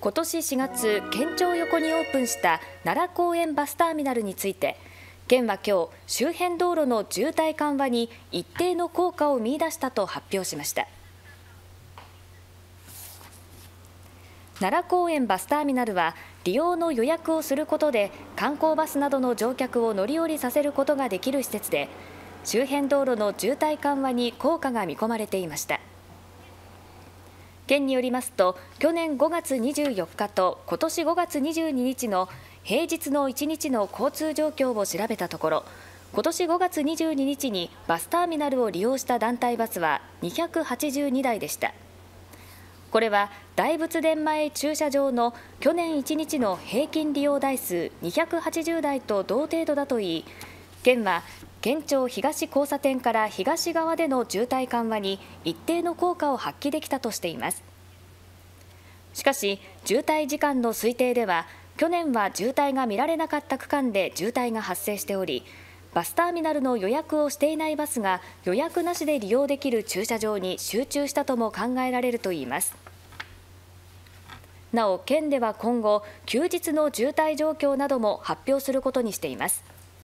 今年4月県庁横にオープンした奈良公園バスターミナルについて県は今日周辺道路の渋滞緩和に一定の効果を見出したと発表しました奈良公園バスターミナルは利用の予約をすることで観光バスなどの乗客を乗り降りさせることができる施設で周辺道路の渋滞緩和に効果が見込まれていました。県によりますと去年5月24日と今年5月22日の平日の1日の交通状況を調べたところ今年5月22日にバスターミナルを利用した団体バスは282台でしたこれは大仏殿前駐車場の去年1日の平均利用台数280台と同程度だといい県は県庁東交差点から東側での渋滞緩和に一定の効果を発揮できたとしていますしかし渋滞時間の推定では去年は渋滞が見られなかった区間で渋滞が発生しておりバスターミナルの予約をしていないバスが予約なしで利用できる駐車場に集中したとも考えられるといいますなお県では今後休日の渋滞状況なども発表することにしています